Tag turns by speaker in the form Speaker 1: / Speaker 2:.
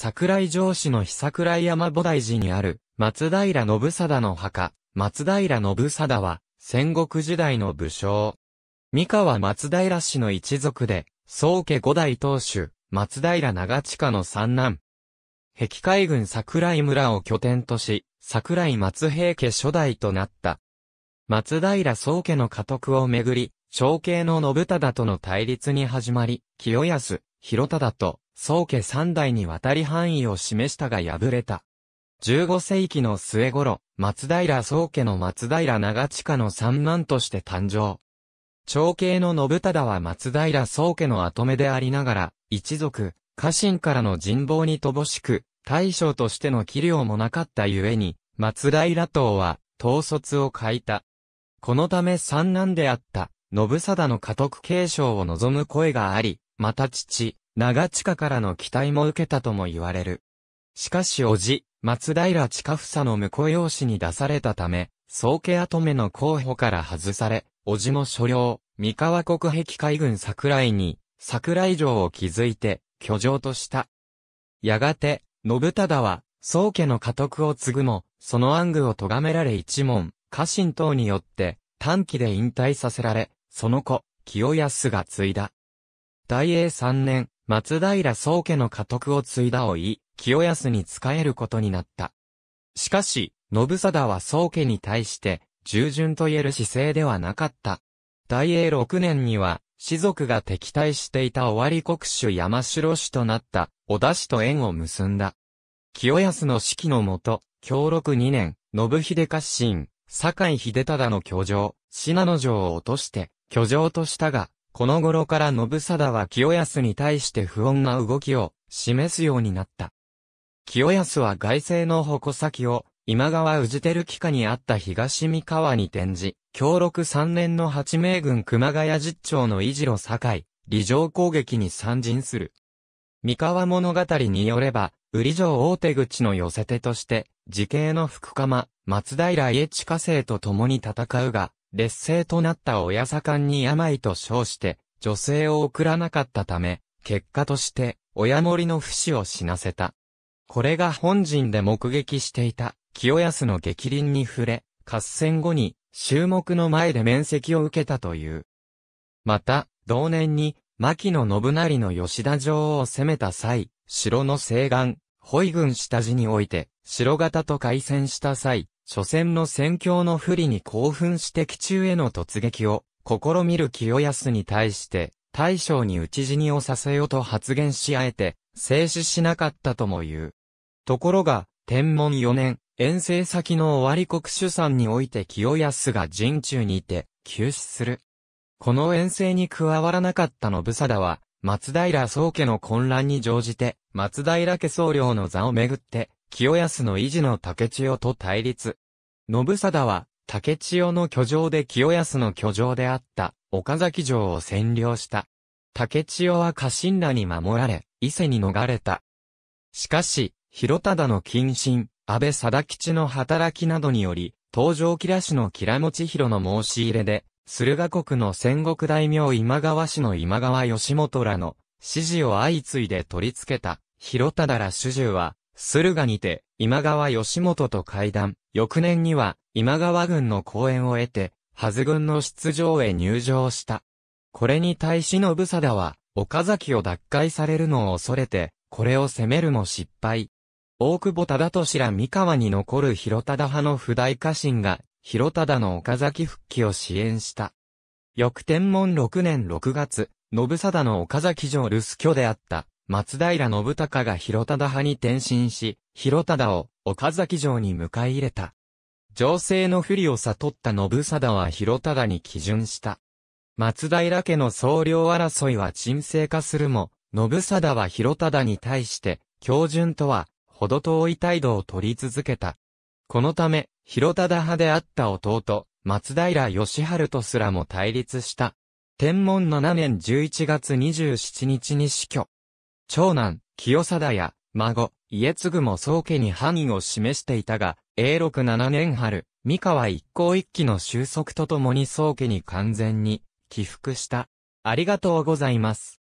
Speaker 1: 桜井城市の日桜井山菩提寺にある、松平信貞の墓、松平信貞は、戦国時代の武将。三河松平氏の一族で、宗家五代当主、松平長近の三男。壁海軍桜井村を拠点とし、桜井松平家初代となった。松平宗家の家督をめぐり、長兄の信忠との対立に始まり、清安、広忠と、宗家三代にわたり範囲を示したが敗れた。15世紀の末頃、松平宗家の松平長近の三男として誕生。長兄の信忠は松平宗家の後目でありながら、一族、家臣からの人望に乏しく、大将としての器量もなかったゆえに、松平党は、統率を欠いた。このため三男であった、信忠の家督継承を望む声があり、また父、長近からの期待も受けたとも言われる。しかし叔父、松平近房の婿養子に出されたため、宗家跡目の候補から外され、叔父も所領、三河国壁海軍桜井に、桜井城を築いて、居城とした。やがて、信忠は、宗家の家督を継ぐも、その暗具を咎められ一門、家臣等によって、短期で引退させられ、その子、清安が継いだ。大英三年、松平宗家の家督を継いだおい、清康に仕えることになった。しかし、信貞は宗家に対して、従順と言える姿勢ではなかった。大英六年には、士族が敵対していた尾張国主山城氏となった、小田氏と縁を結んだ。清康の指揮のもと、協録二年、信秀家臣、堺井秀忠の居城、信濃城を落として、居城としたが、この頃から信貞は清康に対して不穏な動きを示すようになった。清康は外政の矛先を今川氏照機下にあった東三河に転じ、協力3年の八名軍熊谷実長の維持路境、理城攻撃に参陣する。三河物語によれば、売り城大手口の寄せ手として、時系の福鎌、松平家地下生と共に戦うが、劣勢となった親盛に病と称して、女性を送らなかったため、結果として、親森の不死を死なせた。これが本陣で目撃していた、清安の激鱗に触れ、合戦後に、終目の前で面積を受けたという。また、同年に、牧野信成の吉田城を攻めた際、城の西岸、保井軍下地において、城型と開戦した際、初戦の戦況の不利に興奮して奇中への突撃を試みる清康に対して大将に討ち死にをさせようと発言しあえて静止しなかったとも言う。ところが、天文4年、遠征先の終わり国主産において清康が陣中にいて急死する。この遠征に加わらなかった信貞は、松平宗家の混乱に乗じて、松平家僧侶の座をめぐって、清康の維持の竹千代と対立。信貞は、竹千代の居城で清康の居城であった、岡崎城を占領した。竹千代は家臣らに守られ、伊勢に逃れた。しかし、広忠の謹慎、安倍貞吉の働きなどにより、東条吉良氏の吉良持広の申し入れで、駿河国の戦国大名今川氏の今川義元らの指示を相次いで取り付けた、広忠ら主従は、駿河にて、今川義元と会談。翌年には、今川軍の講演を得て、はず軍の出場へ入場した。これに対し信貞は、岡崎を奪回されるのを恐れて、これを攻めるも失敗。大久保忠敏ら三河に残る広忠派の不大家臣が、広忠の岡崎復帰を支援した。翌天文6年6月、信貞の岡崎城留守居であった、松平信孝が広忠派に転身し、広忠を岡崎城に迎え入れた。情勢の不利を悟った信貞は広忠に基準した。松平家の総領争いは沈静化するも、信貞は広忠に対して、標準とは、ほど遠い態度を取り続けた。このため、広忠派であった弟、松平義春とすらも対立した。天文7年11月27日に死去。長男、清貞や、孫、家継も宗家に範囲を示していたが、永禄七年春、三河一向一揆の収束とともに宗家に完全に、起伏した。ありがとうございます。